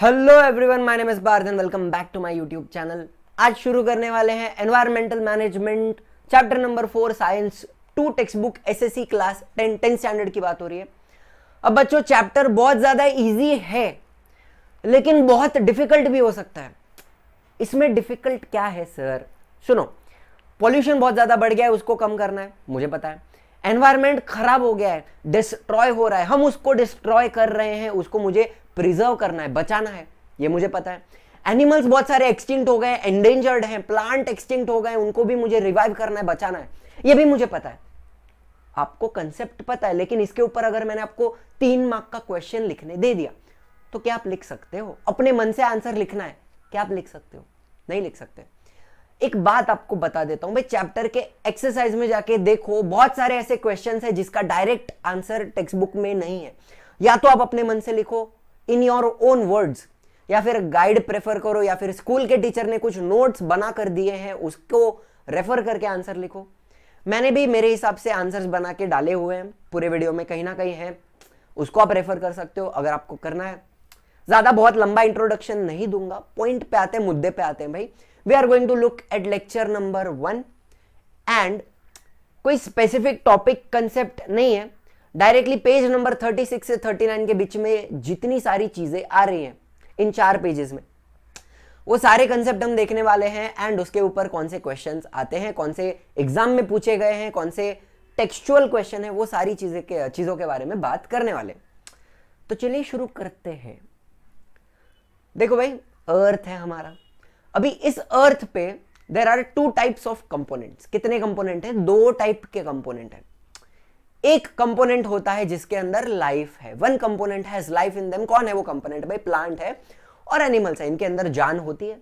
Hello everyone my name बारदन welcome back to my YouTube channel आज शुरू करने वाले हैं environmental management chapter number four science two text book SSC class ten tenth standard की बात हो रही है अब बच्चों चैप्टर बहुत ज़्यादा इजी है लेकिन बहुत डिफिकल्ट भी हो सकता है इसमें डिफिकल्ट क्या है सर सुनो पॉल्यूशन बहुत ज़्यादा बढ़ गया है उसको कम करना है मुझे पता है एनवायरमेंट खराब हो गया है डिस्ट्रॉय हो रहा है हम उसको डिस्ट्रॉय कर रहे हैं उसको मुझे प्रिजर्व करना है बचाना है ये मुझे पता है एनिमल्स बहुत सारे एक्सटिंक्ट हो गए एंडेंजर्ड हैं प्लांट एक्सटिंक्ट हो गए उनको भी मुझे रिवाइव करना है बचाना है ये भी मुझे पता है आपको कंसेप्ट पता है लेकिन इसके ऊपर अगर मैंने आपको तीन मार्क का क्वेश्चन लिखने दे दिया तो क्या आप लिख सकते हो अपने मन से आंसर लिखना है क्या आप लिख सकते हो नहीं लिख सकते एक बात आपको बता देता हूं भाई चैप्टर के एक्सरसाइज में जाके देखो बहुत सारे ऐसे क्वेश्चन है जिसका डायरेक्ट आंसर टेक्स्ट बुक में नहीं है या तो आप अपने मन से लिखो इन योर ओन वर्ड्स या फिर गाइड प्रेफर करो या फिर स्कूल के टीचर ने कुछ नोट्स बना कर दिए हैं उसको रेफर करके आंसर लिखो मैंने भी मेरे हिसाब से आंसर्स बना के डाले हुए हैं पूरे वीडियो में कहीं ना कहीं हैं उसको आप रेफर कर सकते हो अगर आपको करना है ज़्यादा बहुत लंबा इंट्रोडक्शन नहीं दूंगा पॉइंट पे आते हैं मुद्दे पे आते हैं भाई we are going to look at lecture number one and कोई स्पेसिफिक टॉपिक कंसेप्ट नहीं है डायरेक्टली पेज नंबर 36 से 39 के बीच में जितनी सारी चीजें आ रही हैं इन चार पेजेस में वो सारे कंसेप्ट हम देखने वाले हैं एंड उसके ऊपर कौन से क्वेश्चन आते हैं कौन से एग्जाम में पूछे गए हैं कौन से टेक्सचुअल क्वेश्चन है वो सारी चीजें के चीजों के बारे में बात करने वाले तो चलिए शुरू करते हैं देखो भाई अर्थ है हमारा अभी इस अर्थ पे there are two types of components कितने कंपोनेंट है दो टाइप के कंपोनेंट है एक कंपोनेंट होता है जिसके अंदर लाइफ है one component has life in them कौन है वो कंपोनेंट भाई प्लांट है और एनिमल्स है इनके अंदर जान होती है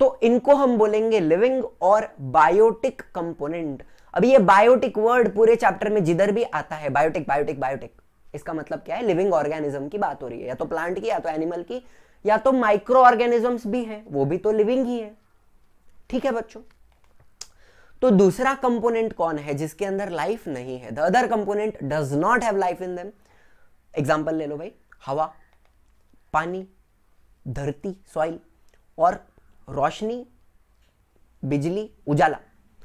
तो इनको हम बोलेंगे लिविंग और बायोटिक कंपोनेंट अभी ये बायोटिक वर्ड पूरे चैप्टर में जिधर भी आता है बायोटिक बायोटिक बायोटिक इसका मतलब क्या है लिविंग ऑर्गेनिज्म की बात हो रही है या तो प्लांट की या तो एनिमल की या तो माइक्रो ऑर्गेनिजम्स भी हैं वो भी तो लिविंग ही है ठीक है बच्चों तो दूसरा कंपोनेंट कौन है जिसके अंदर लाइफ नहीं है the other component does not have life in them example ले लो भाई हवा पानी धरती सॉइल और रोशनी बिजली उजाला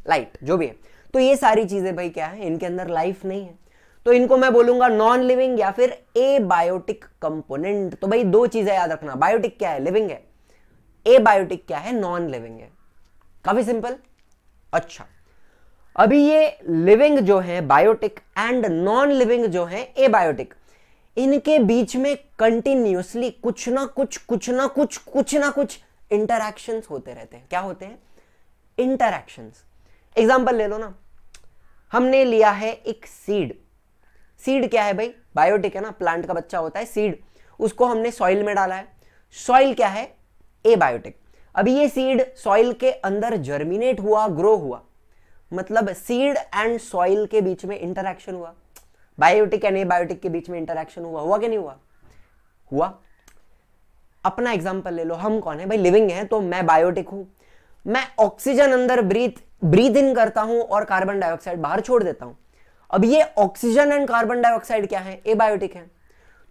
लाइट जो भी है तो ये सारी चीजें भाई क्या है इनके अंदर लाइफ नहीं है तो इनको मैं बोलूंगा नॉन लिविंग या फिर ए बायोटिक कंपोनेंट तो भाई दो चीजें याद रखना बायोटिक क्या है लिविंग है ए बायोटिक क्या है नॉन लिविंग है काफी सिंपल अच्छा अभी ये लिविंग जो है बायोटिक एंड नॉन लिविंग जो है ए बायोटिक इनके बीच में कंटिन्यूसली कुछ ना कुछ कुछ ना कुछ कुछ ना कुछ इंटरैक्शन होते रहते हैं क्या होते हैं इंटरक्शन एग्जाम्पल ले लो ना हमने लिया है एक सीड सीड क्या है भाई बायोटिक है ना प्लांट का बच्चा होता है सीड उसको हमने सॉइल में डाला है सॉइल क्या है ए बायोटिक अभी ये सीड सॉइल के अंदर जर्मिनेट हुआ ग्रो हुआ मतलब सीड एंड सॉइल के बीच में इंटरेक्शन हुआ बायोटिक एंड एबायोटिक के बीच में इंटरेक्शन हुआ हुआ कि नहीं हुआ हुआ अपना एग्जाम्पल ले लो हम कौन है भाई लिविंग है तो मैं बायोटिक हूं मैं ऑक्सीजन अंदर ब्रीथ ब्रीथ इन करता हूं और कार्बन डाइऑक्साइड बाहर छोड़ देता हूं अब ये ऑक्सीजन एंड कार्बन डाइऑक्साइड क्या है एबायोटिक है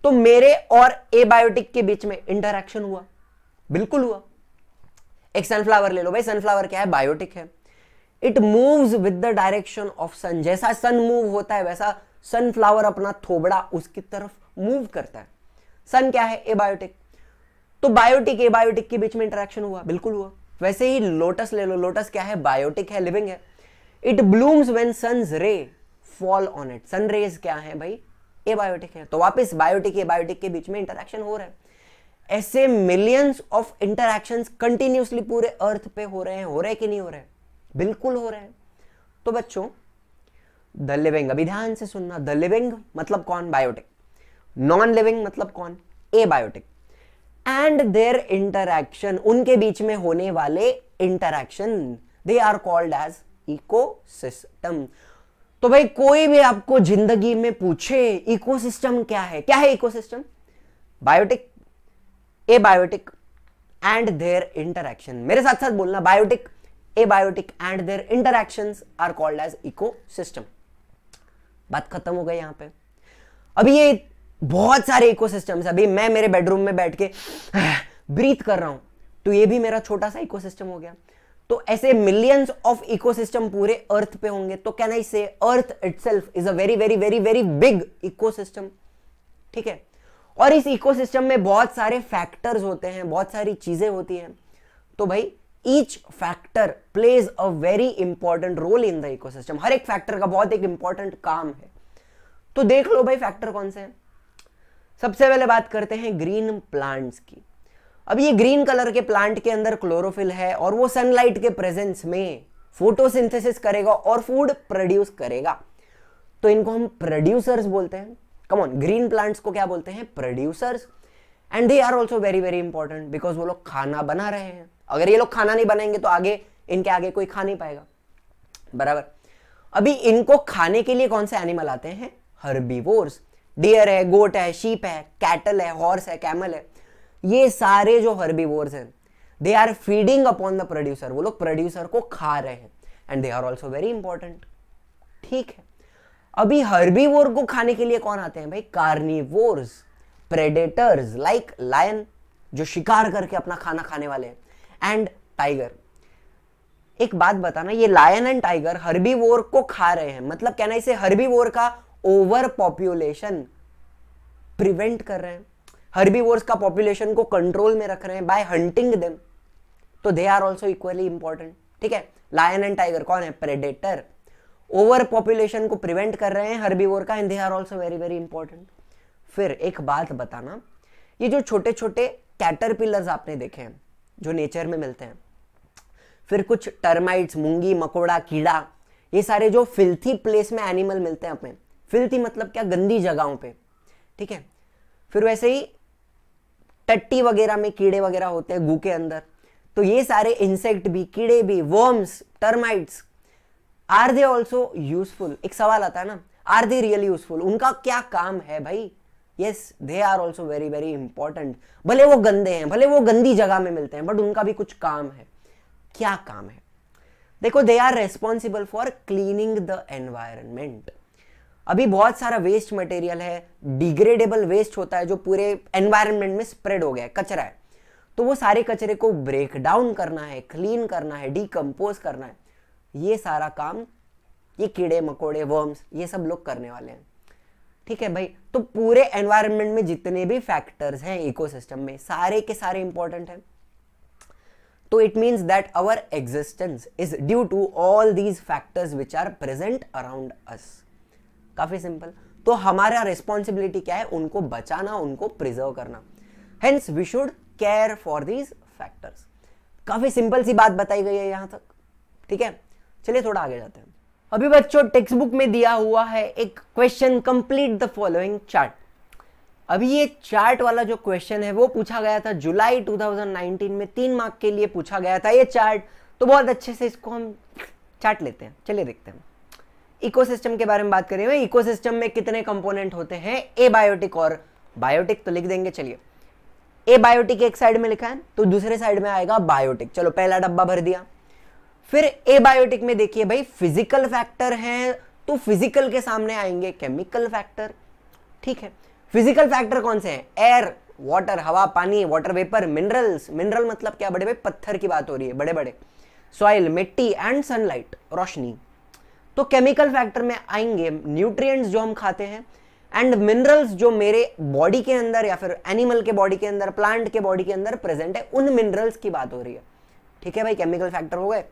तो मेरे और एबायोटिक के बीच में इंटरेक्शन हुआ बिल्कुल हुआ एक सनफ्लावर ले लो भाई सनफ्लावर क्या है बायोटिक है it moves with the direction of sun जैसा सन मूव होता है वैसा सनफ्लावर अपना थोबड़ा उसकी तरफ मूव करता है सन क्या है एबायोटिक तो बायोटिक एबायोटिक के बीच में इंटरेक्शन हुआ बिल्कुल हुआ वैसे ही लोटस ले लो लोटस क्या है बायोटिक है लिविंग है it blooms when sun ray fall on it sun rays क्या है भाई एबायोटिक है तो वापस बायोटिक एबायोटिक के बीच में इंटरेक्शन हो रहा है ऐसे मिलियंस ऑफ इंटरक्शन कंटिन्यूसली पूरे अर्थ पे हो रहे हैं हो रहे कि नहीं हो रहे बिल्कुल हो रहे हैं तो बच्चों द लिविंग अभी ध्यान से सुनना द लिविंग मतलब कौन बायोटिक नॉन लिविंग मतलब कौन abiotic and their interaction उनके बीच में होने वाले interaction they are called as system तो भाई कोई भी आपको जिंदगी में पूछे इकोसिस्टम क्या है क्या है ecosystem biotic abiotic and their interaction मेरे साथ साथ बोलना biotic abiotic and their interaction are called as eco system बात खत्म हो गई यहां पे अभी ये बहुत सारे इको अभी मैं मेरे बेडरूम में बैठ के ब्रीथ कर रहा हूं तो ये भी मेरा छोटा सा इको सिस्टम हो गया तो ऐसे मिलियंस ऑफ इकोसिस्टम पूरे अर्थ पे होंगे तो can I say earth self is a very very very very big ecosystem ठीक है और इस इकोसिस्टम में बहुत सारे फैक्टर्स होते हैं बहुत सारी चीज़ें होती हैं तो भाई each factor plays a very important role in the ecosystem हर एक फैक्टर का बहुत एक इंपॉर्टेंट काम है तो देख लो भाई फैक्टर कौन से हैं सबसे पहले बात करते हैं ग्रीन प्लांट्स की अब ये ग्रीन कलर के प्लांट के अंदर क्लोरोफिल है और वो सनलाइट के प्रेजेंस में फोटोसिंथेसिस करेगा और फूड प्रोड्यूस करेगा तो इनको हम प्रोड्यूसर्स बोलते हैं कम ऑन ग्रीन प्लांट्स को क्या बोलते हैं producers and they are also very very important because वो लोग खाना बना रहे हैं अगर ये लोग खाना नहीं बनाएंगे तो आगे इनके आगे कोई खा नहीं पाएगा बराबर अभी इनको खाने के लिए कौन से एनिमल आते हैं हर्बीवोर्स डियर है गोट है शीप है कैटल है हॉर्स है कैमल है ये सारे जो हर्बीवोर्स हैं they are feeding upon the producer वो लोग प्रोड्यूसर को खा रहे हैं and they are also very important ठीक है अभी हर्बीवोर को खाने के लिए कौन आते हैं भाई कार्निवोर्स प्रेडेटर्स लाइक लायन जो शिकार करके अपना खाना खाने वाले हैं एंड टाइगर एक बात बताना ये लायन एंड टाइगर हर्बीवोर को खा रहे हैं मतलब कहना इसे हर्बीवोर का ओवर पॉपुलेशन प्रिवेंट कर रहे हैं हर्बीवोर्स का पॉपुलेशन को कंट्रोल में रख रहे हैं बाय हंटिंग देम तो they are also equally important ठीक है लायन एंड टाइगर कौन है प्रेडेटर ओवर पॉपुलेशन को प्रिवेंट कर रहे हैं हर्बीवोर का and they are also very very important फिर एक बात बताना ये जो छोटे छोटे कैटरपिलर्स आपने देखे हैं जो नेचर में मिलते हैं फिर कुछ टर्माइट्स मूंगी मकोड़ा कीड़ा ये सारे जो फिल्थी प्लेस में एनिमल मिलते हैं अपने फिल्थी मतलब क्या गंदी जगहों पे ठीक है फिर वैसे ही टट्टी वगैरह में कीड़े वगैरह होते हैं गू के अंदर तो ये सारे इंसेक्ट भी कीड़े भी worms termites are they also useful एक सवाल आता है ना आर दे रियली यूजफुल उनका क्या काम है भाई yes they are also very very important भले वो गंदे हैं भले वो गंदी जगह में मिलते हैं बट उनका भी कुछ काम है क्या काम है देखो they are responsible for cleaning the environment अभी बहुत सारा वेस्ट मटेरियल है डिग्रेडेबल वेस्ट होता है जो पूरे एनवायरमेंट में स्प्रेड हो गया है कचरा है तो वो सारे कचरे को ब्रेक डाउन करना है क्लीन करना है डीकम्पोज करना है ये सारा काम ये कीड़े मकोड़े वर्म्स ये सब लोग करने वाले हैं ठीक है भाई तो पूरे एनवायरनमेंट में जितने भी फैक्टर्स हैं इकोसिस्टम में सारे के सारे इंपॉर्टेंट हैं तो it means that our existence is due to all these factors which are present around us काफ़ी सिंपल तो हमारा रिस्पॉन्सिबिलिटी क्या है उनको बचाना उनको प्रिजर्व करना hence we should care for these factors काफ़ी सिंपल सी बात बताई गई है यहां तक ठीक है चलिए थोड़ा आगे जाते हैं अभी बच्चों टेक्स्ट बुक में दिया हुआ है एक question complete the following chart अभी ये चार्ट वाला जो क्वेश्चन है वो पूछा गया था जुलाई 2019 में तीन मार्क के लिए पूछा गया था ये चार्ट तो बहुत अच्छे से इसको हम चार्ट लेते हैं चलिए देखते हैं इकोसिस्टम के बारे में बात करें इकोसिस्टम में कितने कंपोनेंट होते हैं ए बायोटिक और बायोटिक तो लिख देंगे चलिए ए बायोटिक एक साइड में लिखा है तो दूसरे साइड में आएगा बायोटिक चलो पहला डब्बा भर दिया फिर एबायोटिक में देखिए भाई फिजिकल फैक्टर है तो फिजिकल के सामने आएंगे केमिकल फैक्टर ठीक है फिजिकल फैक्टर कौन से हैं एयर वाटर हवा पानी वाटर वेपर मिनरल्स मिनरल मतलब क्या बड़े भाई पत्थर की बात हो रही है बड़े बड़े सॉइल मिट्टी एंड सनलाइट रोशनी तो केमिकल फैक्टर में आएंगे न्यूट्रिएंट्स जो हम खाते हैं एंड मिनरल्स जो मेरे बॉडी के अंदर या फिर एनिमल के बॉडी के अंदर प्लांट के बॉडी के अंदर प्रेजेंट है उन मिनरल्स की बात हो रही है ठीक है भाई केमिकल फैक्टर हो गए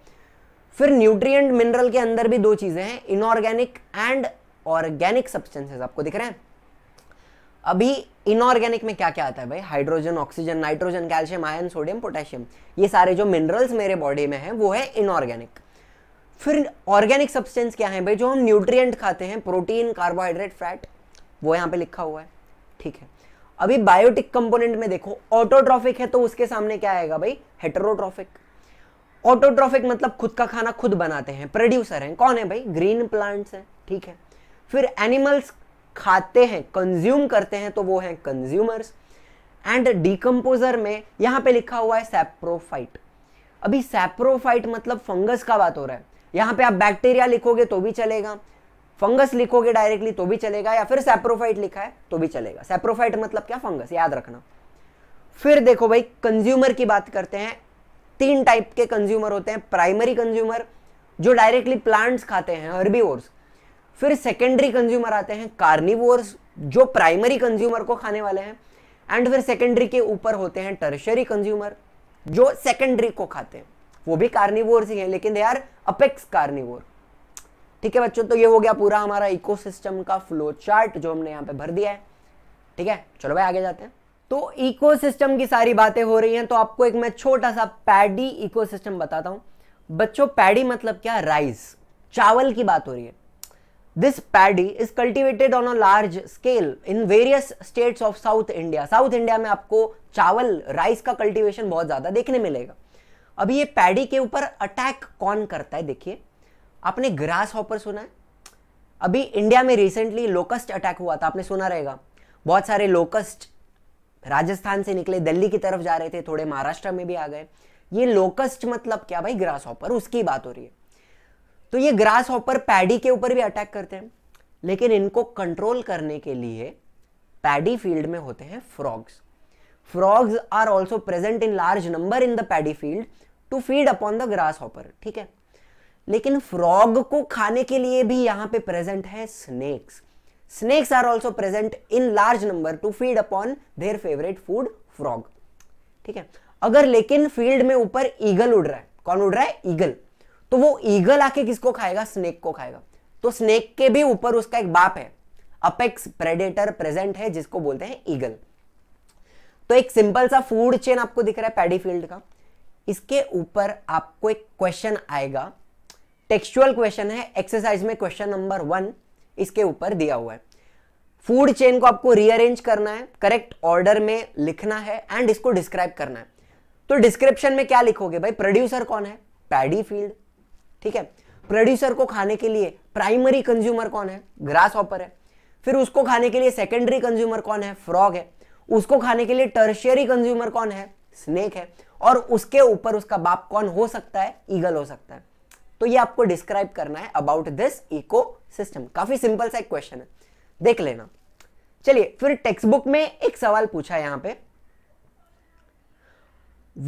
फिर न्यूट्रिएंट मिनरल के अंदर भी दो चीज़ें हैं इनऑर्गेनिक एंड ऑर्गेनिक सब्सटेंसेस आपको दिख रहे हैं अभी इनऑर्गेनिक में क्या क्या आता है भाई hydrogen oxygen nitrogen calcium ion sodium potassium ये सारे जो मिनरल्स मेरे बॉडी में हैं वो है इनऑर्गेनिक फिर ऑर्गेनिक सब्सटेंस क्या है भाई जो हम न्यूट्रिएंट खाते हैं प्रोटीन कार्बोहाइड्रेट फैट वो यहाँ पे लिखा हुआ है ठीक है अभी बायोटिक कंपोनेंट में देखो ऑटोट्रॉफिक है तो उसके सामने क्या आएगा भाई हेटरोट्रॉफिक ऑटोट्रॉफिक मतलब खुद का खाना खुद बनाते हैं प्रोड्यूसर हैं कौन है भाई ग्रीन प्लांट्स हैं ठीक है फिर एनिमल्स खाते हैं कंज्यूम करते हैं तो वो हैं कंज्यूमर्स एंड डिकम्पोजर में यहां पे लिखा हुआ है सेप्रोफाइट अभी सेप्रोफाइट मतलब फंगस का बात हो रहा है यहां पे आप बैक्टीरिया लिखोगे तो भी चलेगा फंगस लिखोगे डायरेक्टली तो भी चलेगा या फिर सैप्रोफाइट लिखा है तो भी चलेगा सैप्रोफाइट मतलब क्या फंगस याद रखना फिर देखो भाई कंज्यूमर की बात करते हैं तीन टाइप के कंज्यूमर होते हैं प्राइमरी कंज्यूमर जो डायरेक्टली प्लांट्स खाते हैं हर्बीवोर्स फिर सेकेंडरी कंज्यूमर आते हैं कार्निवोर्स जो प्राइमरी कंज्यूमर को खाने वाले हैं एंड फिर सेकेंडरी के ऊपर होते हैं टर्शरी कंज्यूमर जो सेकेंडरी को खाते हैं वो भी कार्निवोर्स ही हैं लेकिन दे आर अपेक्स कार्निवोर ठीक है बच्चों तो ये हो गया पूरा हमारा इकोसिस्टम का फ्लो चार्ट जो हमने यहाँ पे भर दिया है ठीक है चलो भाई आगे जाते हैं तो इकोसिस्टम की सारी बातें हो रही हैं तो आपको एक मैं छोटा सा पैडी इकोसिस्टम बताता हूं बच्चों पैडी मतलब क्या राइस चावल की बात हो रही है this paddy is cultivated on a large scale in various states of South India South India में आपको चावल राइस का कल्टिवेशन बहुत ज़्यादा देखने मिलेगा अभी ये पैडी के ऊपर अटैक कौन करता है देखिए आपने ग्रास हॉपर सुना है अभी इंडिया में रिसेंटली लोकस्ट अटैक हुआ था आपने सुना रहेगा बहुत सारे लोकस्ट राजस्थान से निकले दिल्ली की तरफ जा रहे थे थोड़े महाराष्ट्र में भी आ गए ये लोकस्ट मतलब क्या भाई ग्रास हॉपर उसकी बात हो रही है तो ये ग्रास हॉपर पैडी के ऊपर भी अटैक करते हैं लेकिन इनको कंट्रोल करने के लिए पैडी फील्ड में होते हैं frogs frogs are also present in large number in the paddy field to feed upon the grasshopper ठीक है लेकिन फ्रॉग को खाने के लिए भी यहां पे प्रेजेंट है snakes Snakes are also present in large number to feed upon their favorite food frog. ठीक है अगर लेकिन फील्ड में ऊपर ईगल उड़ रहा है कौन उड़ रहा है ईगल तो वो ईगल आके किसको खाएगा स्नेक को खाएगा तो स्नेक के भी ऊपर उसका एक बाप है अपेक्स प्रेडेटर प्रेजेंट है जिसको बोलते हैं ईगल तो एक सिंपल सा फूड चेन आपको दिख रहा है पैडी फील्ड का इसके ऊपर आपको एक क्वेश्चन आएगा टेक्सुअल क्वेश्चन है एक्सरसाइज में क्वेश्चन नंबर वन इसके ऊपर दिया हुआ है फूड चेन को आपको रीअरेंज करना है करेक्ट ऑर्डर में लिखना है एंड इसको डिस्क्राइब करना है तो डिस्क्रिप्शन में क्या लिखोगे भाई प्रोड्यूसर कौन है पैडी फील्ड ठीक है प्रोड्यूसर को खाने के लिए प्राइमरी कंज्यूमर कौन है ग्रास ऑपर है फिर उसको खाने के लिए सेकेंडरी कंज्यूमर कौन है फ्रॉग है उसको खाने के लिए टर्शियरी कंज्यूमर कौन है स्नेक है और उसके ऊपर उसका बाप कौन हो सकता है ईगल हो सकता है तो ये आपको डिस्क्राइब करना है अबाउट दिस इको सिस्टम काफी सिंपल सा एक क्वेश्चन है देख लेना चलिए फिर टेक्स्ट बुक में एक सवाल पूछा है यहां पे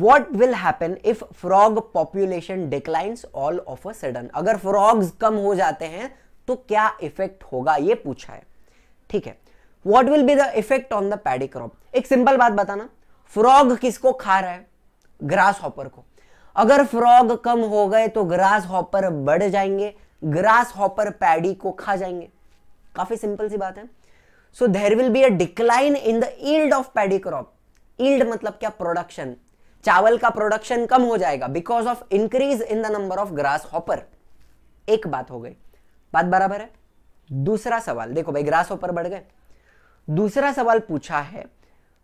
what will happen if frog population declines all of a sudden अगर फ्रॉग्स कम हो जाते हैं तो क्या इफेक्ट होगा ये पूछा है ठीक है what will be the effect on the paddy crop एक सिंपल बात बताना फ्रॉग किसको खा रहा है ग्रास हॉपर को अगर फ्रॉग कम हो गए तो ग्रास हॉपर बढ़ जाएंगे ग्रास हॉपर पैडी को खा जाएंगे काफी सिंपल सी बात है so there will be a decline in the yield of paddy crop yield मतलब क्या प्रोडक्शन चावल का प्रोडक्शन कम हो जाएगा because of increase in the number of grasshopper एक बात हो गई बात बराबर है दूसरा सवाल देखो भाई ग्रास हॉपर बढ़ गए दूसरा सवाल पूछा है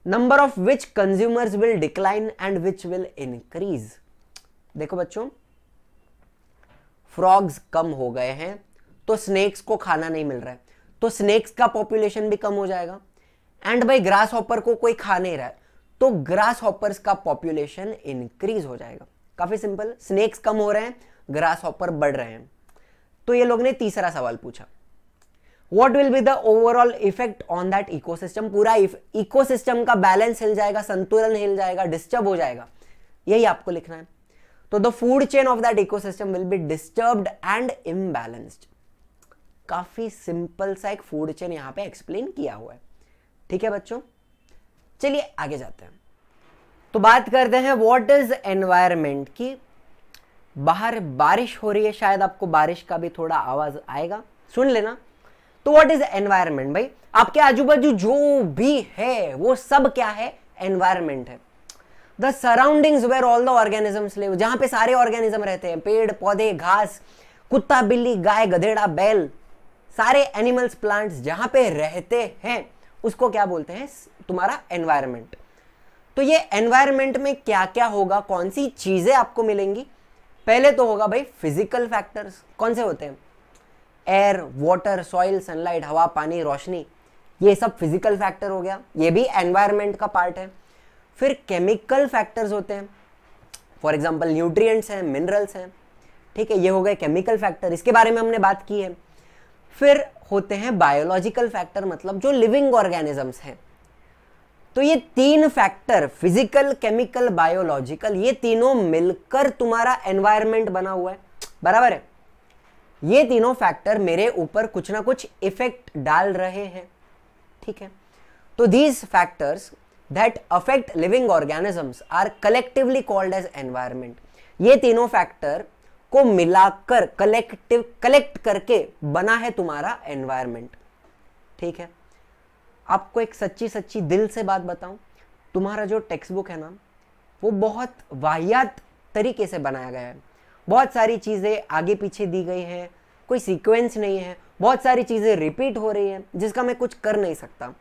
number of which consumers will decline and which will increase देखो बच्चों फ्रॉग्स कम हो गए हैं तो स्नेक्स को खाना नहीं मिल रहा है तो स्नेक्स का पॉपुलेशन भी कम हो जाएगा एंड भाई ग्रास हॉपर को कोई खा नहीं रहा है तो ग्रास हॉपर्स का पॉपुलेशन इंक्रीज हो जाएगा काफी सिंपल स्नेक्स कम हो रहे हैं ग्रास हॉपर बढ़ रहे हैं तो ये लोग ने तीसरा सवाल पूछा what will be the overall effect on that ecosystem पूरा इकोसिस्टम का बैलेंस हिल जाएगा संतुलन हिल जाएगा डिस्टर्ब हो जाएगा यही आपको लिखना है तो the food chain of that ecosystem will be disturbed and imbalanced काफ़ी सिंपल सा एक फूड चेन यहाँ पे एक्सप्लेन किया हुआ है ठीक है बच्चों चलिए आगे जाते हैं तो बात करते हैं वॉट इज एनवायरमेंट की बाहर बारिश हो रही है शायद आपको बारिश का भी थोड़ा आवाज आएगा सुन लेना तो व्हाट इज एनवायरमेंट भाई आपके आजू बाजू जो भी है वो सब क्या है एनवायरमेंट है the surroundings where all the organisms live जहाँ पे सारे ऑर्गेनिज्म रहते हैं पेड़ पौधे घास कुत्ता बिल्ली गाय गधेड़ा बैल सारे एनिमल्स प्लांट्स जहाँ पे रहते हैं उसको क्या बोलते हैं तुम्हारा एनवायरमेंट तो ये एनवायरमेंट में क्या क्या होगा कौन सी चीज़ें आपको मिलेंगी पहले तो होगा भाई फिजिकल फैक्टर्स कौन से होते हैं एयर वाटर सॉइल सनलाइट हवा पानी रोशनी ये सब फिजिकल फैक्टर हो गया ये भी एनवायरमेंट का पार्ट है फिर केमिकल फैक्टर्स होते हैं फॉर एग्जाम्पल न्यूट्रियट्स हैं मिनरल्स हैं ठीक है ये हो गए केमिकल फैक्टर इसके बारे में हमने बात की है फिर होते हैं बायोलॉजिकल फैक्टर मतलब जो लिविंग ऑर्गेनिजम्स हैं तो ये तीन फैक्टर फिजिकल केमिकल बायोलॉजिकल ये तीनों मिलकर तुम्हारा एनवायरमेंट बना हुआ है बराबर है ये तीनों फैक्टर मेरे ऊपर कुछ ना कुछ इफेक्ट डाल रहे हैं ठीक है तो these factors that affect living organisms are collectively called as environment ये तीनों फैक्टर को मिलाकर कलेक्टिव कलेक्ट करके बना है तुम्हारा एनवायरमेंट ठीक है आपको एक सच्ची सच्ची दिल से बात बताऊं तुम्हारा जो टेक्स्ट बुक है ना वो बहुत वाहियात तरीके से बनाया गया है बहुत सारी चीज़ें आगे पीछे दी गई हैं कोई सीक्वेंस नहीं है बहुत सारी चीज़ें रिपीट हो रही हैं जिसका मैं कुछ कर नहीं सकता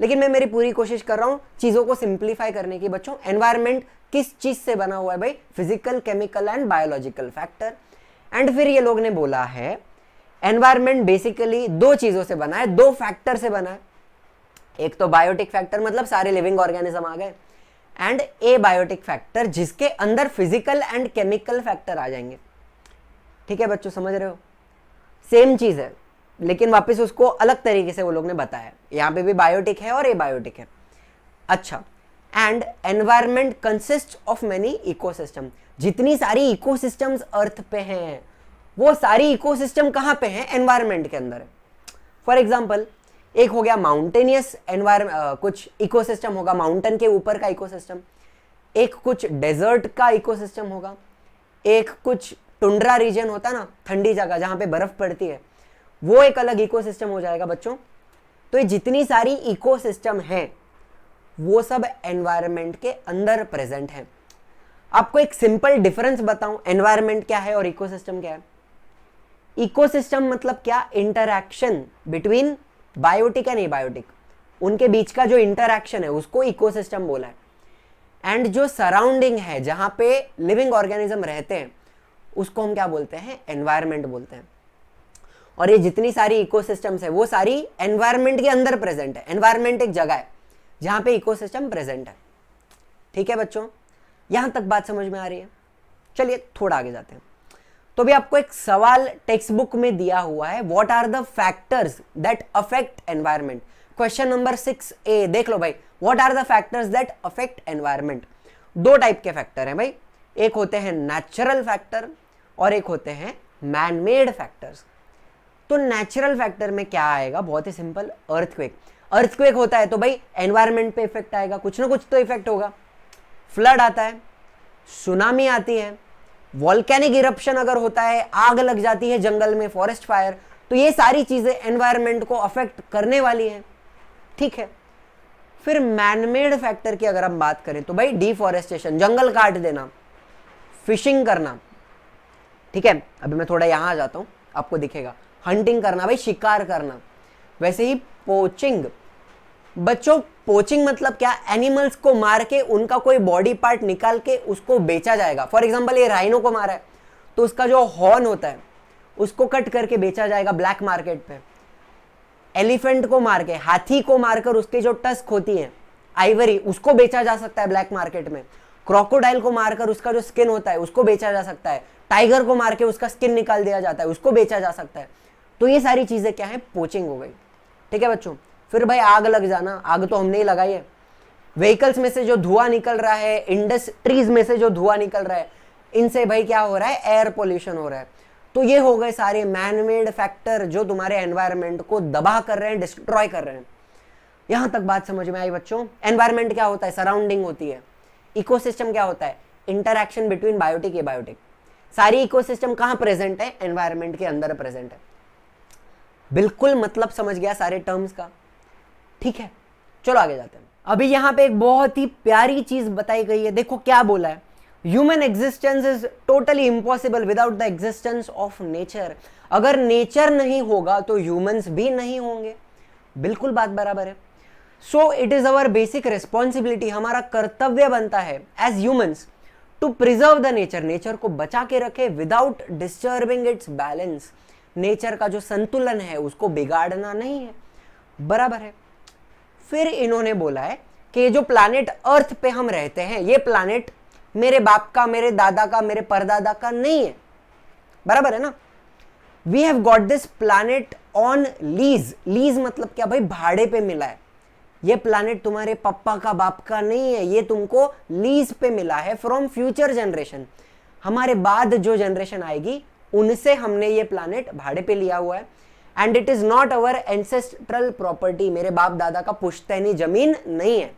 लेकिन मैं मेरी पूरी कोशिश कर रहा हूँ चीज़ों को सिंप्लीफाई करने की बच्चों एनवायरमेंट किस चीज़ से बना हुआ है भाई physical chemical and biological factor and फिर ये लोग ने बोला है एनवायरमेंट बेसिकली दो चीज़ों से बना है दो फैक्टर से बना है एक तो बायोटिक फैक्टर मतलब सारे लिविंग ऑर्गेनिज्म आ गए एंड ए बायोटिक फैक्टर जिसके अंदर फिजिकल एंड केमिकल फैक्टर आ जाएंगे ठीक है बच्चों समझ रहे हो सेम चीज़ है लेकिन वापस उसको अलग तरीके से वो लोग ने बताया यहाँ पे भी बायोटिक है और ए बायोटिक है अच्छा and environment consist of many ecosystem जितनी सारी इकोसिस्टम्स अर्थ पे हैं वो सारी इकोसिस्टम कहाँ पे हैं एनवायरमेंट के अंदर फॉर एग्जाम्पल एक हो गया माउंटेनियस एनवायर कुछ इकोसिस्टम होगा माउंटेन के ऊपर का इकोसिस्टम एक कुछ डेजर्ट का इकोसिस्टम होगा एक कुछ टुंड्रा रीजन होता ना ठंडी जगह जहाँ पे बर्फ पड़ती है वो एक अलग इकोसिस्टम हो जाएगा बच्चों तो ये जितनी सारी इकोसिस्टम हैं वो सब एनवायरनमेंट के अंदर प्रेजेंट हैं आपको एक सिंपल डिफरेंस बताऊं एनवायरनमेंट क्या है और इकोसिस्टम क्या है इकोसिस्टम मतलब क्या interaction between biotic and abiotic उनके बीच का जो इंटरैक्शन है उसको इकोसिस्टम बोला है एंड जो सराउंडिंग है जहां पे लिविंग ऑर्गेनिज्म रहते हैं उसको हम क्या बोलते हैं एनवायरमेंट बोलते हैं और ये जितनी सारी इकोसिस्टम्स है वो सारी एनवायरमेंट के अंदर प्रेजेंट है एनवायरमेंट एक जगह है जहां पे इकोसिस्टम प्रेजेंट है ठीक है बच्चों यहां तक बात समझ में आ रही है चलिए थोड़ा आगे जाते हैं तो भी आपको एक सवाल टेक्स्ट बुक में दिया हुआ है what are the factors that affect environment question number six A देख लो भाई what are the factors that affect environment दो टाइप के फैक्टर हैं भाई एक होते हैं नेचुरल फैक्टर और एक होते हैं मैन मेड फैक्टर्स तो नेचुरल फैक्टर में क्या आएगा बहुत ही सिंपल अर्थक्वेक अर्थक्वेक होता है तो भाई एनवायरमेंट पे इफेक्ट आएगा कुछ ना कुछ तो इफेक्ट होगा फ्लड आता है सुनामी आती है वॉल्केनिक इरप्शन अगर होता है आग लग जाती है जंगल में फॉरेस्ट फायर तो ये सारी चीज़ें एनवायरमेंट को अफेक्ट करने वाली है ठीक है फिर मैनमेड फैक्टर की अगर हम बात करें तो भाई डिफॉरेस्टेशन जंगल काट देना फिशिंग करना ठीक है अभी मैं थोड़ा यहां आ जाता हूं आपको दिखेगा हंटिंग करना भाई शिकार करना वैसे ही पोचिंग बच्चों पोचिंग मतलब क्या एनिमल्स को मार के उनका कोई बॉडी पार्ट निकाल के उसको बेचा जाएगा फॉर एग्जाम्पल ये राइनो को मारा है तो उसका जो हॉर्न होता है उसको कट करके बेचा जाएगा ब्लैक मार्केट पे एलिफेंट को मार के हाथी को मारकर उसके जो टस्क होती है आइवरी उसको बेचा जा सकता है ब्लैक मार्केट में क्रोकोडाइल को मारकर उसका जो स्किन होता है उसको बेचा जा सकता है टाइगर को मार के उसका स्किन निकाल दिया जाता है उसको बेचा जा सकता है तो ये सारी चीज़ें क्या है पोचिंग हो गई ठीक है बच्चों फिर भाई आग लग जाना आग तो हमने ही लगाई है व्हीकल्स में से जो धुआं निकल रहा है इंडस्ट्रीज में से जो धुआं निकल रहा है इनसे भाई क्या हो रहा है एयर पोल्यूशन हो रहा है तो ये हो गए सारे मैनमेड फैक्टर जो तुम्हारे एनवायरमेंट को दबा कर रहे हैं डिस्ट्रॉय कर रहे हैं यहां तक बात समझ में आई बच्चों एनवायरमेंट क्या होता है सराउंडिंग होती है इकोसिस्टम क्या होता है interaction between biotic abiotic सारी इकोसिस्टम कहाँ प्रेजेंट है एनवायरमेंट के अंदर प्रेजेंट है बिल्कुल मतलब समझ गया सारे टर्म्स का ठीक है चलो आगे जाते हैं अभी यहां पे एक बहुत ही प्यारी चीज बताई गई है देखो क्या बोला है human existence is totally impossible without the existence of nature अगर नेचर नहीं होगा तो ह्यूमंस भी नहीं होंगे बिल्कुल बात बराबर है so it is our basic responsibility हमारा कर्तव्य बनता है as humans to preserve the nature nature को बचा के रखे without disturbing its balance nature का जो संतुलन है उसको बिगाड़ना नहीं है बराबर है फिर इन्होंने बोला है कि ये जो प्लानिट अर्थ पे हम रहते हैं ये प्लानिट मेरे बाप का मेरे दादा का मेरे परदादा का नहीं है बराबर है ना we have got this planet on lease lease मतलब क्या भाई भाड़े पे मिला है ये प्लानिट तुम्हारे पप्पा का बाप का नहीं है ये तुमको लीज पे मिला है फ्रॉम फ्यूचर जनरेशन हमारे बाद जो जनरेशन आएगी उनसे हमने ये प्लानट भाड़े पे लिया हुआ है and it is not our ancestral property मेरे बाप दादा का पुश्तैनी ज़मीन नहीं है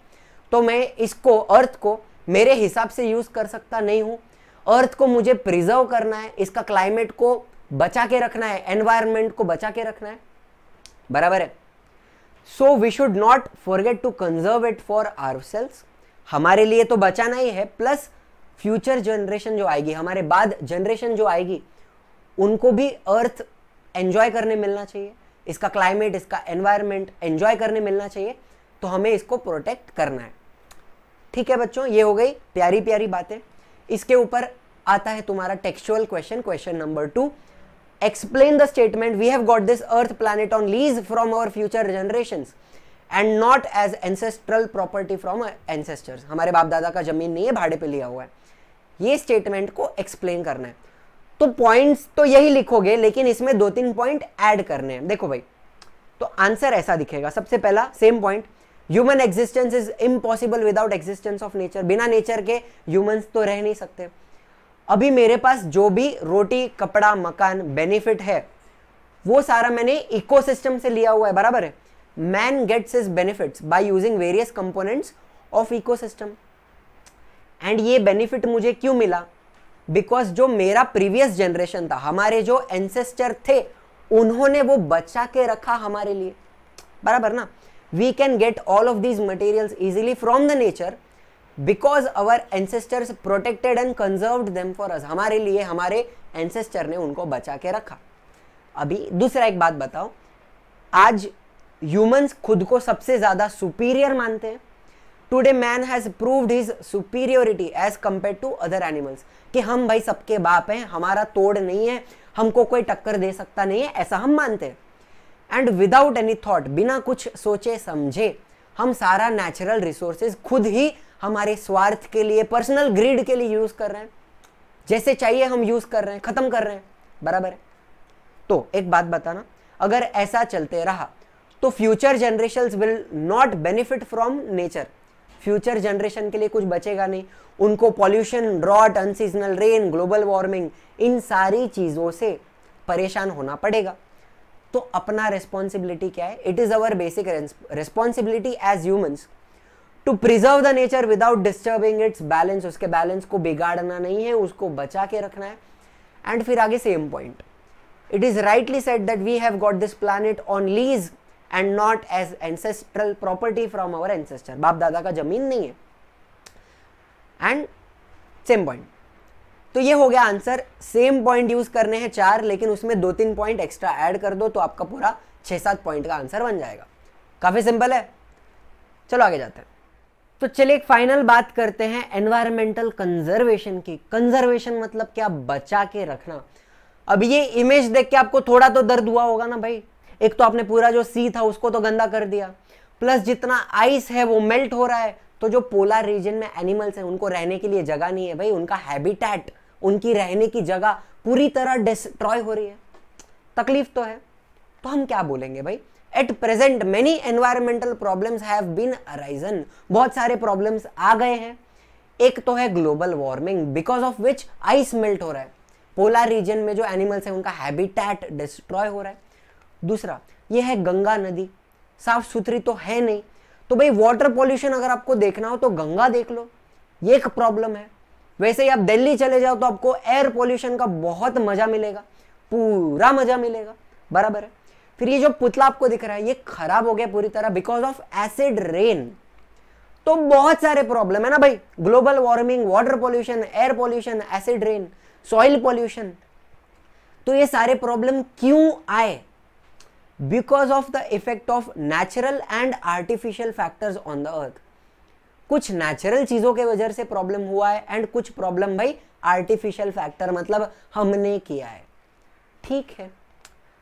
तो मैं इसको अर्थ को मेरे हिसाब से यूज़ कर सकता नहीं हूं अर्थ को मुझे प्रिजर्व करना है इसका क्लाइमेट को बचा के रखना है एनवायरमेंट को बचा के रखना है बराबर है so we should not forget to conserve it for ourselves हमारे लिए तो बचाना ही है प्लस फ्यूचर जनरेशन जो आएगी हमारे बाद जनरेशन जो आएगी उनको भी अर्थ एंजॉय करने मिलना चाहिए इसका क्लाइमेट इसका एनवायरमेंट एंजॉय करने मिलना चाहिए तो हमें इसको प्रोटेक्ट करना है ठीक है बच्चों ये हो गई प्यारी प्यारी बातें इसके ऊपर आता है तुम्हारा textual question question number two explain the statement we have got this earth planet on lease from our future generation and not as ancestral property from ancestors हमारे बाप दादा का जमीन नहीं है भाड़े पे लिया हुआ है ये स्टेटमेंट को एक्सप्लेन करना है तो पॉइंट्स तो यही लिखोगे लेकिन इसमें दो तीन पॉइंट ऐड करने हैं देखो भाई तो आंसर ऐसा दिखेगा सबसे पहला same point human existence is impossible without existence of nature बिना नेचर के ह्यूमंस तो रह नहीं सकते अभी मेरे पास जो भी रोटी कपड़ा मकान बेनिफिट है वो सारा मैंने इकोसिस्टम से लिया हुआ है बराबर है man gets his benefits by using various components of ecosystem and ये बेनिफिट मुझे क्यों मिला बिकॉज जो मेरा प्रीवियस जनरेशन था हमारे जो एंसेस्टर थे उन्होंने वो बचा के रखा हमारे लिए बराबर ना we can get all of these materials easily from the nature because our ancestors protected and conserve them for us हमारे लिए हमारे एंसेस्टर ने उनको बचा के रखा अभी दूसरा एक बात बताओ आज ह्यूमंस खुद को सबसे ज़्यादा सुपीरियर मानते हैं today man has proved his superiority as compare to other animals कि हम भाई सबके बाप हैं हमारा तोड़ नहीं है हमको कोई टक्कर दे सकता नहीं है ऐसा हम मानते हैं एंड विदाउट एनी थॉट बिना कुछ सोचे समझे हम सारा नेचुरल रिसोर्सेज खुद ही हमारे स्वार्थ के लिए पर्सनल ग्रीड के लिए यूज़ कर रहे हैं जैसे चाहिए हम यूज़ कर रहे हैं ख़त्म कर रहे हैं बराबर है तो एक बात बताना अगर ऐसा चलते रहा तो future generation will not benefit from nature future generation के लिए कुछ बचेगा नहीं उनको pollution drought unseasonal rain global warming इन सारी चीज़ों से परेशान होना पड़ेगा तो अपना रिस्पॉन्सिबिलिटी क्या है it is our basic responsibility as humans to preserve the nature without disturbing its balance उसके बैलेंस को बिगाड़ना नहीं है उसको बचा के रखना है एंड फिर आगे same point it is rightly set that we have got this plan on lease and not as ancestral property from our ancestor बाप दादा का जमीन नहीं है एंड सेम पॉइंट तो ये हो गया आंसर सेम पॉइंट यूज करने हैं चार लेकिन उसमें दो तीन पॉइंट एक्स्ट्रा ऐड कर दो तो आपका पूरा छह सात पॉइंट का आंसर बन जाएगा काफ़ी सिंपल है चलो आगे जाते हैं तो चलिए एक फाइनल बात करते हैं एनवायरमेंटल कंजर्वेशन की कंजर्वेशन मतलब क्या बचा के रखना अब ये इमेज देख के आपको थोड़ा तो दर्द हुआ होगा ना भाई एक तो आपने पूरा जो सी था उसको तो गंदा कर दिया प्लस जितना आइस है वो मेल्ट हो रहा है तो जो पोलर रीजन में एनिमल्स हैं उनको रहने के लिए जगह नहीं है भाई उनका हैबिटेट उनकी रहने की जगह पूरी तरह डिस्ट्रॉय हो रही है तकलीफ तो है तो हम क्या बोलेंगे भाई at present many environmental problems have been arisen बहुत सारे प्रॉब्लम्स आ गए हैं एक तो है global warming because of which ice melt हो रहा है पोलर रीजन में जो एनिमल्स हैं उनका हैबिटेट डिस्ट्रॉय हो रहा है दूसरा ये है गंगा नदी साफ सुथरी तो है नहीं तो भाई वाटर पॉल्यूशन अगर आपको देखना हो तो गंगा देख लो ये एक प्रॉब्लम है वैसे ही आप दिल्ली चले जाओ तो आपको एयर पॉल्यूशन का बहुत मजा मिलेगा पूरा मजा मिलेगा बराबर है फिर ये जो पुतला आपको दिख रहा है ये खराब हो गया पूरी तरह बिकॉज ऑफ एसिड रेन तो बहुत सारे प्रॉब्लम है ना भाई global warming water pollution air pollution acid rain soil pollution तो ये सारे प्रॉब्लम क्यों आए because of the effect of natural and artificial factors on the earth कुछ नेचुरल चीज़ों के वजह से प्रॉब्लम हुआ है एंड कुछ प्रॉब्लम भाई आर्टिफिशियल फैक्टर मतलब हमने किया है ठीक है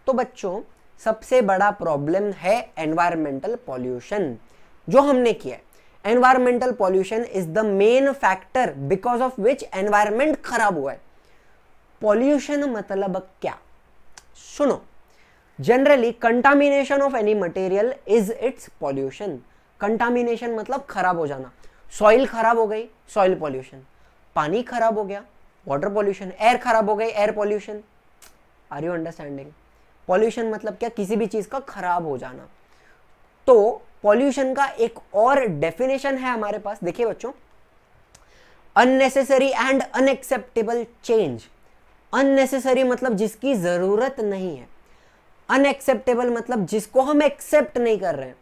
तो बच्चों सबसे बड़ा प्रॉब्लम है एनवायरमेंटल पॉल्यूशन जो हमने किया है environmental pollution is the main factor because of which environment खराब हुआ है पॉल्यूशन मतलब क्या सुनो generally contamination of any material is its pollution contamination मतलब खराब हो जाना सॉइल खराब हो गई सॉइल पॉल्यूशन पानी खराब हो गया वाटर पॉल्यूशन एयर खराब हो गई air pollution are you understanding pollution मतलब क्या किसी भी चीज़ का खराब हो जाना तो पॉल्यूशन का एक और डेफिनेशन है हमारे पास देखिए बच्चों unnecessary and unacceptable change unnecessary मतलब जिसकी ज़रूरत नहीं है अनएक्सेप्टेबल मतलब जिसको हम एक्सेप्ट नहीं कर रहे हैं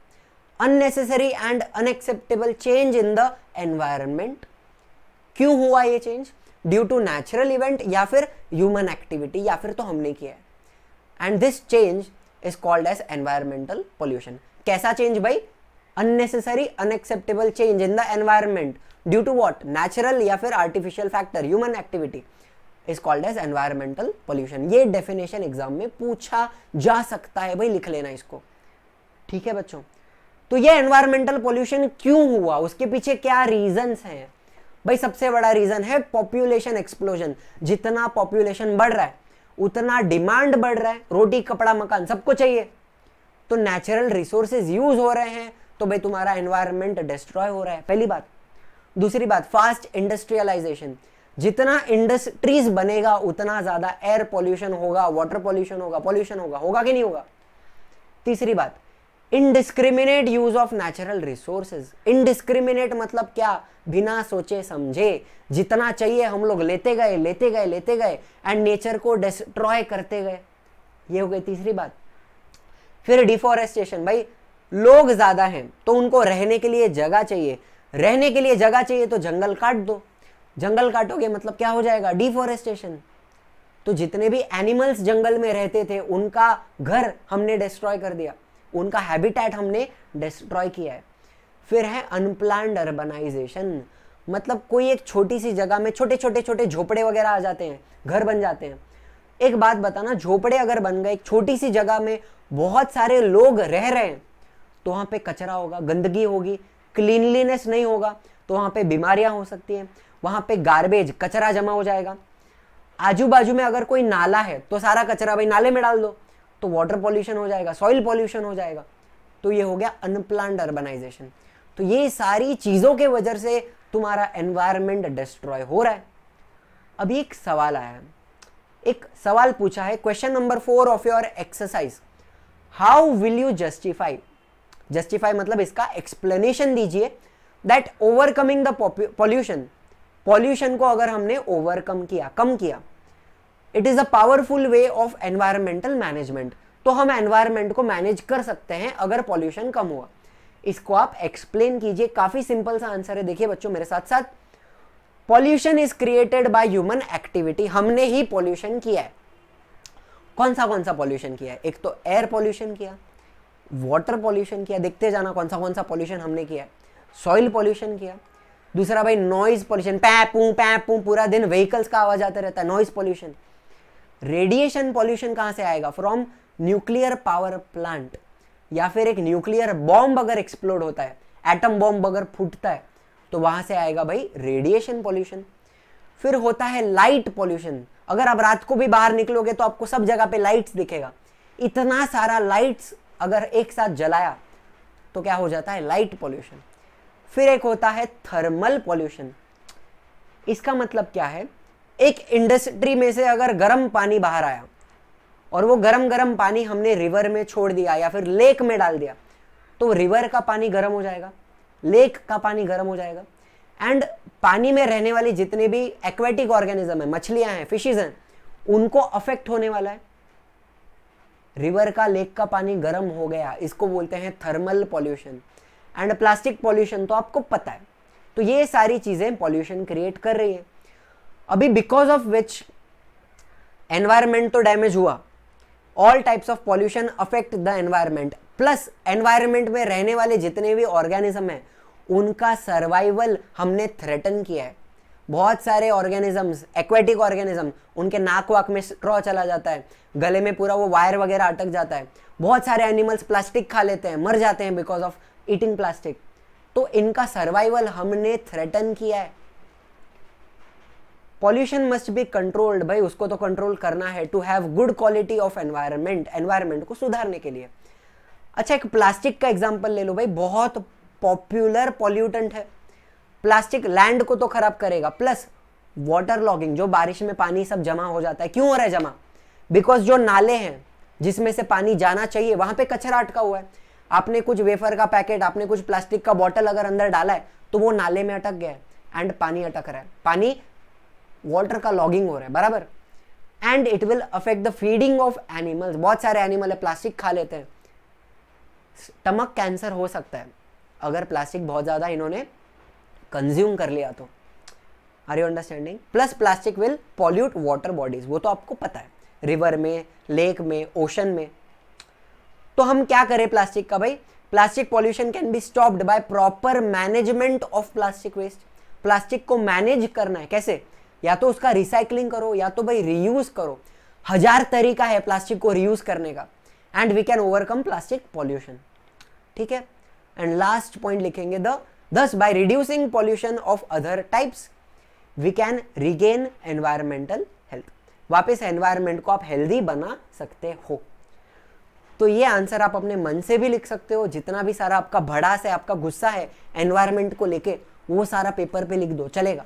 unnecessary and unacceptable change in the environment क्यों हुआ ये change due to natural event या फिर ह्यूमन एक्टिविटी या फिर तो हमने किया है and this change is called as environmental pollution कैसा चेंज भाई unnecessary unacceptable change in the environment due to what natural या फिर artificial factor human activity is called as environmental pollution ये डेफिनेशन एग्जाम में पूछा जा सकता है भाई लिख लेना इसको ठीक है बच्चों तो ये एनवायरमेंटल पोल्यूशन क्यों हुआ उसके पीछे क्या रीजंस हैं भाई सबसे बड़ा रीजन है पॉपुलेशन एक्सप्लोजन जितना पॉपुलेशन बढ़ रहा है उतना डिमांड बढ़ रहा है रोटी कपड़ा मकान सबको चाहिए तो नेचुरल रिसोर्सेज यूज हो रहे हैं तो भाई तुम्हारा एनवायरमेंट डिस्ट्रॉय हो रहा है पहली बात दूसरी बात फास्ट इंडस्ट्रियलाइजेशन जितना इंडस्ट्रीज बनेगा उतना ज्यादा एयर पॉल्यूशन होगा वाटर पॉल्यूशन होगा पॉल्यूशन होगा होगा कि नहीं होगा तीसरी बात indiscriminate use of natural resources indiscriminate मतलब क्या बिना सोचे समझे जितना चाहिए हम लोग लेते गए लेते गए लेते गए एंड नेचर को डिस्ट्रॉय करते गए ये हो गई तीसरी बात फिर डिफोरेस्टेशन भाई लोग ज्यादा हैं तो उनको रहने के लिए जगह चाहिए रहने के लिए जगह चाहिए तो जंगल काट दो जंगल काटोगे मतलब क्या हो जाएगा डिफोरेस्टेशन तो जितने भी एनिमल्स जंगल में रहते थे उनका घर हमने डिस्ट्रॉय कर दिया उनका हैबिटेट हमने डिस्ट्रॉय किया है फिर है अनप्लान्ड अर्बनाइजेशन मतलब कोई एक छोटी सी जगह में छोटे छोटे छोटे झोपड़े वगैरह आ जाते हैं घर बन जाते हैं एक बात बताना झोपड़े अगर बन गए छोटी सी जगह में बहुत सारे लोग रह रहे हैं तो वहाँ पे कचरा होगा गंदगी होगी क्लीनलीनेस नहीं होगा तो वहाँ पे बीमारियाँ हो सकती हैं वहाँ पे गार्बेज कचरा जमा हो जाएगा आजू बाजू में अगर कोई नाला है तो सारा कचरा भाई नाले में डाल दो तो वाटर पॉल्यूशन हो जाएगा सॉइल पॉल्यूशन हो जाएगा तो ये हो गया अनप्लान अर्बनाइजेशन तो ये सारी चीज़ों के वजह से तुम्हारा एनवायरमेंट डिस्ट्रॉय हो रहा है अभी एक सवाल आया है एक सवाल पूछा है question number four of your exercise how will you justify justify मतलब इसका एक्सप्लेनेशन दीजिए that overcoming the pollution pollution को अगर हमने ओवरकम किया कम किया it is a powerful way of environmental management तो हम एनवायरमेंट को मैनेज कर सकते हैं अगर पॉल्यूशन कम हुआ इसको आप एक्सप्लेन कीजिए काफ़ी सिंपल सा आंसर है देखिए बच्चों मेरे साथ साथ pollution is created by human activity हमने ही पॉल्यूशन किया है कौन सा कौन सा पॉल्यूशन किया है एक तो एयर पॉल्यूशन किया वाटर पॉल्यूशन किया देखते जाना कौन सा कौन सा पॉल्यूशन हमने किया है सॉइल पॉल्यूशन किया दूसरा भाई नॉइज पॉल्यूशन पैपू पैपू पूरा दिन व्हीकल्स का आवाज आता रहता है नॉइज पॉल्यूशन रेडिएशन पॉल्यूशन कहां से आएगा फ्रॉम न्यूक्लियर पावर प्लांट या फिर एक न्यूक्लियर बॉम्ब अगर एक्सप्लोड होता है एटम बॉम्ब अगर फूटता है तो वहां से आएगा भाई रेडिएशन पॉल्यूशन फिर होता है लाइट पॉल्यूशन अगर आप रात को भी बाहर निकलोगे तो आपको सब जगह पे लाइट्स दिखेगा इतना सारा लाइट्स अगर एक साथ जलाया तो क्या हो जाता है लाइट पॉल्यूशन फिर एक होता है थर्मल पॉल्यूशन इसका मतलब क्या है एक इंडस्ट्री में से अगर गर्म पानी बाहर आया और वो गर्म गर्म पानी हमने रिवर में छोड़ दिया या फिर लेक में डाल दिया तो रिवर का पानी गर्म हो जाएगा लेक का पानी गर्म हो जाएगा एंड पानी में रहने वाली जितने भी एक्वेटिक ऑर्गेनिज्म है मछलियां हैं फिशेज हैं उनको अफेक्ट होने वाला है रिवर का लेक का पानी गर्म हो गया इसको बोलते हैं thermal pollution and plastic pollution तो आपको पता है तो ये सारी चीज़ें पॉल्यूशन क्रिएट कर रही है अभी बिकॉज ऑफ विच एनवायरमेंट तो डैमेज हुआ all types of pollution affect the environment plus environment में रहने वाले जितने भी ऑर्गेनिज्म हैं उनका सर्वाइवल हमने थ्रेटन किया है बहुत सारे ऑर्गेनिजम्स एक्वेटिक ऑर्गेनिज्म उनके नाक वाक में स्ट्रॉ चला जाता है गले में पूरा वो वायर वगैरह अटक जाता है बहुत सारे एनिमल्स प्लास्टिक खा लेते हैं मर जाते हैं बिकॉज ऑफ ईटिंग प्लास्टिक तो इनका सर्वाइवल हमने थ्रेटन किया है पॉल्यूशन मस्ट बी कंट्रोल्ड भाई उसको तो कंट्रोल करना है to have good quality of environment environment को सुधारने के लिए अच्छा एक प्लास्टिक का एग्जाम्पल ले लो भाई बहुत पॉप्युलर पॉल्यूटेंट है प्लास्टिक लैंड को तो खराब करेगा प्लस वाटर लॉगिंग जो बारिश में पानी सब जमा हो जाता है क्यों हो रहा है जमा बिकॉज जो नाले हैं जिसमें से पानी जाना चाहिए वहां पे कचरा अटका हुआ है आपने कुछ वेफर का पैकेट आपने कुछ प्लास्टिक का बॉटल अगर अंदर डाला है तो वो नाले में अटक गया है एंड पानी अटक रहा है पानी वाटर का लॉगिंग हो रहा है बराबर and it will affect the feeding of animals बहुत सारे एनिमल है प्लास्टिक खा लेते हैं स्टमक कैंसर हो सकता है अगर प्लास्टिक बहुत ज़्यादा इन्होंने कंज्यूम कर लिया तो are you understanding plus plastic will pollute water bodies वो तो आपको पता है रिवर में लेक में ओशन में तो हम क्या करें प्लास्टिक का भाई plastic pollution can be stopped by proper management of plastic waste plastic को मैनेज करना है कैसे या तो उसका रिसाइकलिंग करो या तो भाई रियूज करो हजार तरीका है प्लास्टिक को रियूज करने का and we can overcome plastic pollution ठीक है एंड लास्ट पॉइंट लिखेंगे the thus by reducing pollution of other types we can regain environmental health वापस एनवायरमेंट को आप हेल्दी बना सकते हो तो ये आंसर आप अपने मन से भी लिख सकते हो जितना भी सारा आपका भड़ास है आपका गुस्सा है एनवायरमेंट को लेके वो सारा पेपर पे लिख दो चलेगा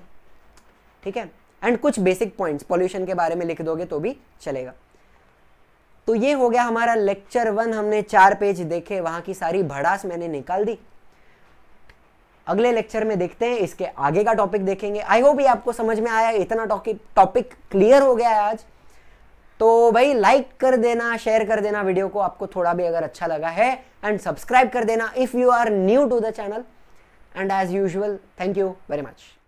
ठीक है एंड कुछ बेसिक पॉइंट्स पॉल्यूशन के बारे में लिख दोगे तो भी चलेगा तो ये हो गया हमारा लेक्चर वन हमने चार पेज देखे वहां की सारी भड़ास मैंने निकाल दी अगले लेक्चर में देखते हैं इसके आगे का टॉपिक देखेंगे आई होप ये आपको समझ में आया इतना टॉपिक क्लियर हो गया है आज तो भाई लाइक कर देना शेयर कर देना वीडियो को आपको थोड़ा भी अगर अच्छा लगा है एंड सब्सक्राइब कर देना if you are new to the channel and as usual thank you very much